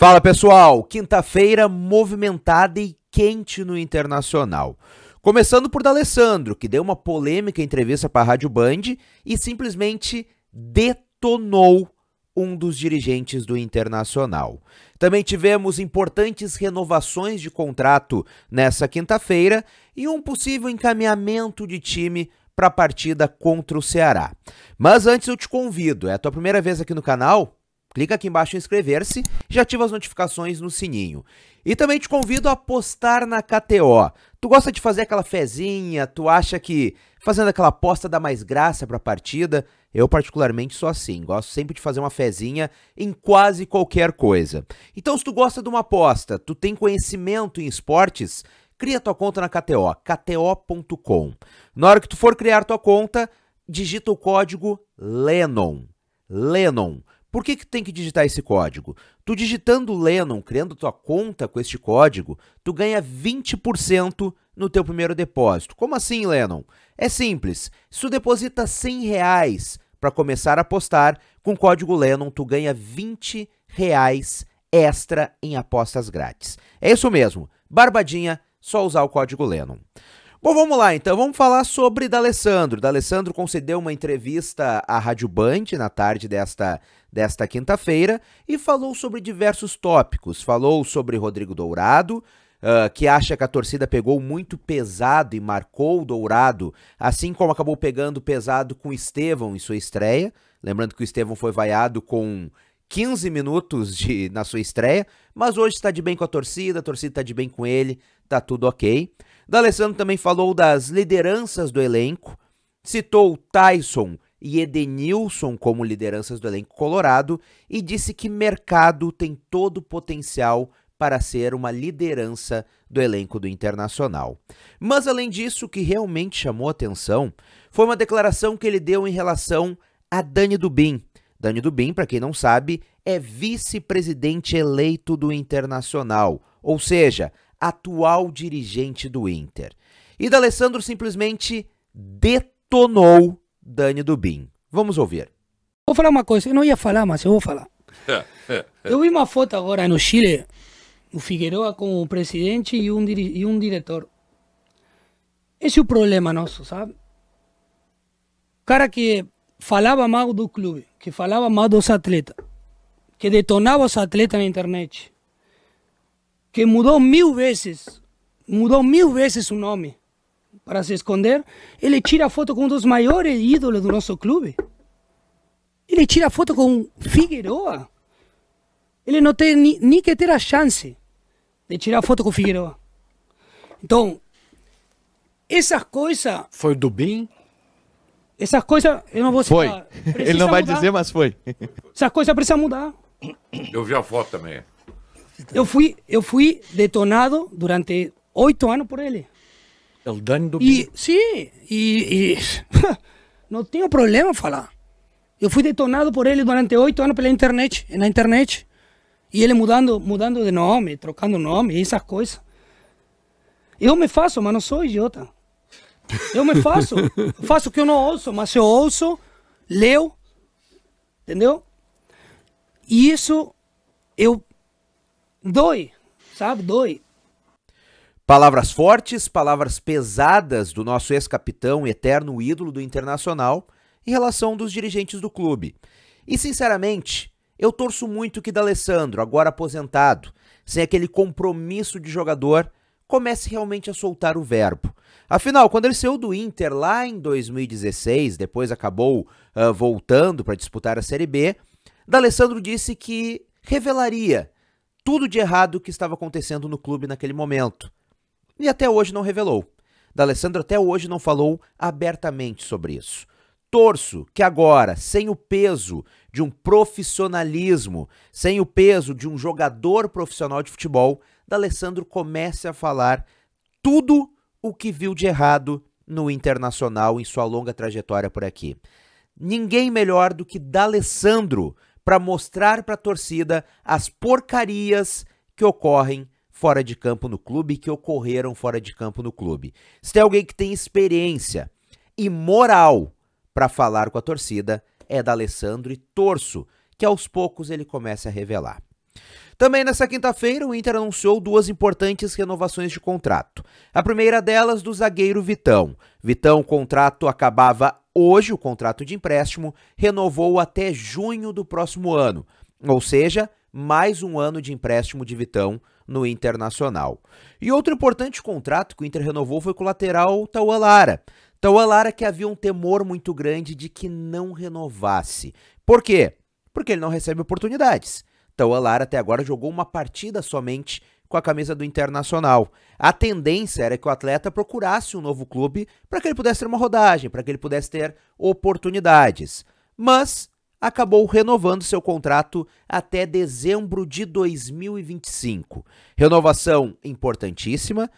Fala pessoal, quinta-feira movimentada e quente no internacional. Começando por D'Alessandro, que deu uma polêmica entrevista para a Rádio Band e simplesmente detonou um dos dirigentes do Internacional. Também tivemos importantes renovações de contrato nessa quinta-feira e um possível encaminhamento de time para a partida contra o Ceará. Mas antes eu te convido, é a tua primeira vez aqui no canal? Clica aqui embaixo em inscrever-se e já ativa as notificações no sininho. E também te convido a apostar na KTO. Tu gosta de fazer aquela fezinha, tu acha que fazendo aquela aposta dá mais graça para a partida? Eu particularmente sou assim, gosto sempre de fazer uma fezinha em quase qualquer coisa. Então se tu gosta de uma aposta, tu tem conhecimento em esportes, cria tua conta na KTO, kto.com. Na hora que tu for criar tua conta, digita o código LENON. LENON por que, que tem que digitar esse código? Tu digitando o Lennon, criando tua conta com este código, tu ganha 20% no teu primeiro depósito. Como assim, Lennon? É simples. Se tu deposita 100 reais para começar a apostar, com o código Lennon tu ganha 20 reais extra em apostas grátis. É isso mesmo. Barbadinha, só usar o código Lennon. Bom, vamos lá, então vamos falar sobre D'Alessandro. D'Alessandro concedeu uma entrevista à Rádio Band na tarde desta, desta quinta-feira e falou sobre diversos tópicos. Falou sobre Rodrigo Dourado, uh, que acha que a torcida pegou muito pesado e marcou o Dourado, assim como acabou pegando pesado com Estevão em sua estreia. Lembrando que o Estevão foi vaiado com 15 minutos de, na sua estreia, mas hoje está de bem com a torcida, a torcida está de bem com ele, tá tudo ok. D'Alessandro também falou das lideranças do elenco, citou Tyson e Edenilson como lideranças do elenco colorado e disse que Mercado tem todo o potencial para ser uma liderança do elenco do Internacional. Mas além disso, o que realmente chamou atenção foi uma declaração que ele deu em relação a Dani Dubin, Dani Dubin, para quem não sabe, é vice-presidente eleito do Internacional, ou seja, atual dirigente do Inter. E D'Alessandro simplesmente detonou Dani Dubin. Vamos ouvir. Vou falar uma coisa, eu não ia falar, mas eu vou falar. eu vi uma foto agora no Chile, o Figueroa com o presidente e um, e um diretor. Esse é o problema nosso, sabe? Cara que falava mal do clube, que falava mal dos atletas, que detonava os atletas na internet, que mudou mil vezes, mudou mil vezes o nome para se esconder, ele tira foto com um dos maiores ídolos do nosso clube. Ele tira foto com Figueroa. Ele não tem ni, nem que ter a chance de tirar foto com Figueroa. Então, essas coisas. Foi do bem? Essa coisa, eu não vou citar. Foi. Ele não vai mudar. dizer, mas foi. Essa coisa precisa mudar. Eu vi a foto também. Eu fui, eu fui detonado durante oito anos por ele. É o Dani do e, Sim, e, e não tenho problema falar. Eu fui detonado por ele durante oito anos pela internet, na internet. E ele mudando, mudando de nome, trocando nome, essas coisas. Eu me faço, mas não sou idiota. Eu me faço. faço o que eu não ouço, mas eu ouço, leio, entendeu? E isso eu dói, sabe? Dói. Palavras fortes, palavras pesadas do nosso ex-capitão, eterno ídolo do Internacional, em relação dos dirigentes do clube. E sinceramente, eu torço muito que D'Alessandro, agora aposentado, sem aquele compromisso de jogador, comece realmente a soltar o verbo. Afinal, quando ele saiu do Inter lá em 2016, depois acabou uh, voltando para disputar a Série B, D'Alessandro disse que revelaria tudo de errado que estava acontecendo no clube naquele momento. E até hoje não revelou. D'Alessandro até hoje não falou abertamente sobre isso. Torço que agora, sem o peso de um profissionalismo, sem o peso de um jogador profissional de futebol, D'Alessandro comece a falar tudo o que viu de errado no Internacional em sua longa trajetória por aqui. Ninguém melhor do que D'Alessandro para mostrar para a torcida as porcarias que ocorrem fora de campo no clube, que ocorreram fora de campo no clube. Se tem alguém que tem experiência e moral para falar com a torcida, é D'Alessandro e torço que aos poucos ele comece a revelar. Também nessa quinta-feira, o Inter anunciou duas importantes renovações de contrato. A primeira delas do zagueiro Vitão. Vitão, o contrato acabava hoje, o contrato de empréstimo renovou até junho do próximo ano. Ou seja, mais um ano de empréstimo de Vitão no Internacional. E outro importante contrato que o Inter renovou foi com o lateral Tauan Lara. Tauan Lara que havia um temor muito grande de que não renovasse. Por quê? Porque ele não recebe oportunidades. Então, a até agora jogou uma partida somente com a camisa do Internacional. A tendência era que o atleta procurasse um novo clube para que ele pudesse ter uma rodagem, para que ele pudesse ter oportunidades. Mas acabou renovando seu contrato até dezembro de 2025. Renovação importantíssima.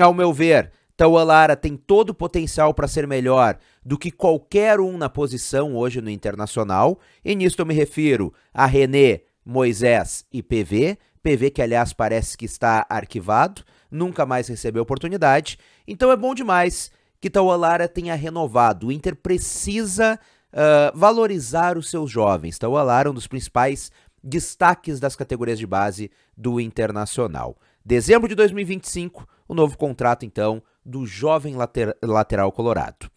Ao meu ver, Tauan então, Lara tem todo o potencial para ser melhor do que qualquer um na posição hoje no Internacional. E nisso eu me refiro a René, Moisés e PV. PV que, aliás, parece que está arquivado, nunca mais recebeu oportunidade. Então é bom demais que Taualara tenha renovado. O Inter precisa uh, valorizar os seus jovens. Taualara é um dos principais destaques das categorias de base do Internacional. Dezembro de 2025, o novo contrato, então, do jovem later, lateral colorado.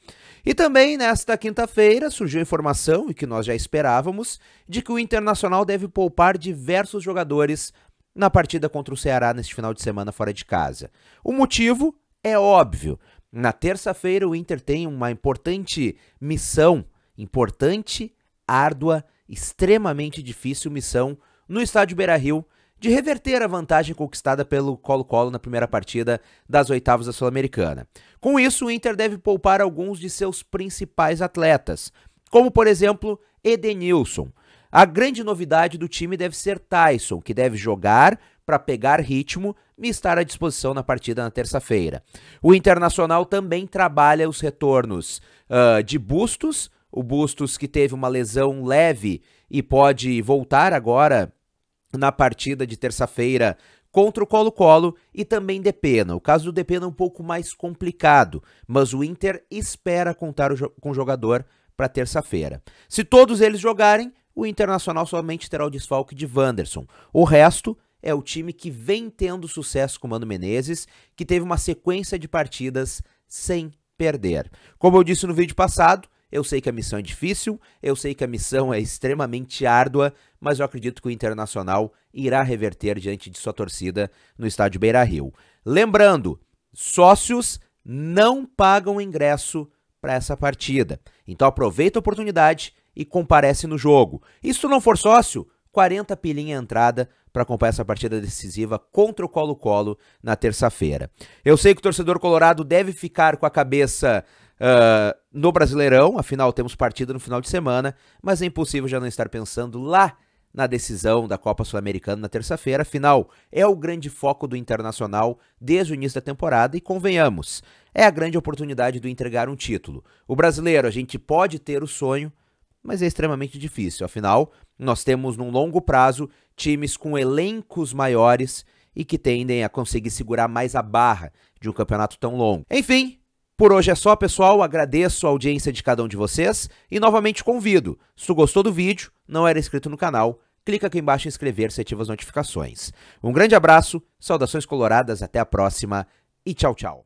E também nesta quinta-feira surgiu informação, e que nós já esperávamos, de que o Internacional deve poupar diversos jogadores na partida contra o Ceará neste final de semana fora de casa. O motivo é óbvio. Na terça-feira, o Inter tem uma importante missão, importante, árdua, extremamente difícil missão no estádio Beira Rio de reverter a vantagem conquistada pelo Colo-Colo na primeira partida das oitavas da Sul-Americana. Com isso, o Inter deve poupar alguns de seus principais atletas, como por exemplo Edenilson. A grande novidade do time deve ser Tyson, que deve jogar para pegar ritmo e estar à disposição na partida na terça-feira. O Internacional também trabalha os retornos uh, de Bustos, o Bustos que teve uma lesão leve e pode voltar agora na partida de terça-feira contra o Colo-Colo e também Depena. O caso do Depena é um pouco mais complicado, mas o Inter espera contar com o jogador para terça-feira. Se todos eles jogarem, o Internacional somente terá o desfalque de Wanderson. O resto é o time que vem tendo sucesso com o Mano Menezes, que teve uma sequência de partidas sem perder. Como eu disse no vídeo passado, eu sei que a missão é difícil, eu sei que a missão é extremamente árdua, mas eu acredito que o Internacional irá reverter diante de sua torcida no estádio Beira Rio. Lembrando, sócios não pagam ingresso para essa partida. Então aproveita a oportunidade e comparece no jogo. E se tu não for sócio, 40 pilinha entrada para acompanhar essa partida decisiva contra o Colo-Colo na terça-feira. Eu sei que o torcedor colorado deve ficar com a cabeça Uh, no Brasileirão, afinal temos partida no final de semana, mas é impossível já não estar pensando lá na decisão da Copa Sul-Americana na terça-feira. Afinal, é o grande foco do Internacional desde o início da temporada e convenhamos, é a grande oportunidade do entregar um título. O brasileiro, a gente pode ter o sonho, mas é extremamente difícil. Afinal, nós temos num longo prazo times com elencos maiores e que tendem a conseguir segurar mais a barra de um campeonato tão longo. Enfim, por hoje é só, pessoal. Agradeço a audiência de cada um de vocês e novamente convido. Se gostou do vídeo, não era inscrito no canal, clica aqui embaixo em inscrever-se e ativa as notificações. Um grande abraço, saudações coloradas, até a próxima e tchau, tchau.